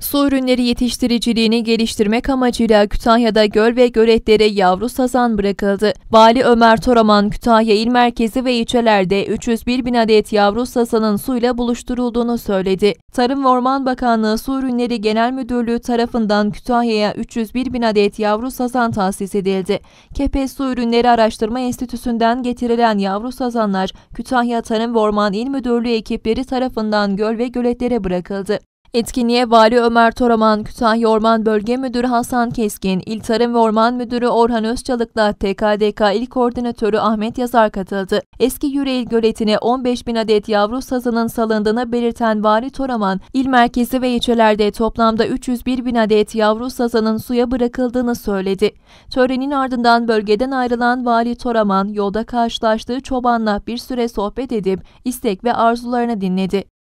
Su ürünleri yetiştiriciliğini geliştirmek amacıyla Kütahya'da göl ve göletlere yavru sazan bırakıldı. Vali Ömer Toraman, Kütahya il merkezi ve ilçelerde 301 bin adet yavru sazanın suyla buluşturulduğunu söyledi. Tarım ve Orman Bakanlığı Su Ürünleri Genel Müdürlüğü tarafından Kütahya'ya 301 bin adet yavru sazan tahsis edildi. Kepes Su Ürünleri Araştırma Enstitüsü'nden getirilen yavru sazanlar Kütahya Tarım ve Orman İl Müdürlüğü ekipleri tarafından göl ve göletlere bırakıldı. Etkinliğe Vali Ömer Toraman, Kütahya Orman Bölge Müdürü Hasan Keskin, İl Tarım ve Orman Müdürü Orhan Özçalık'la TKDK İl Koordinatörü Ahmet Yazar katıldı. Eski Yüreğil Göleti'ne 15 bin adet yavru sazının salındığını belirten Vali Toraman, il merkezi ve ilçelerde toplamda 301 bin adet yavru sazının suya bırakıldığını söyledi. Törenin ardından bölgeden ayrılan Vali Toraman, yolda karşılaştığı çobanla bir süre sohbet edip istek ve arzularını dinledi.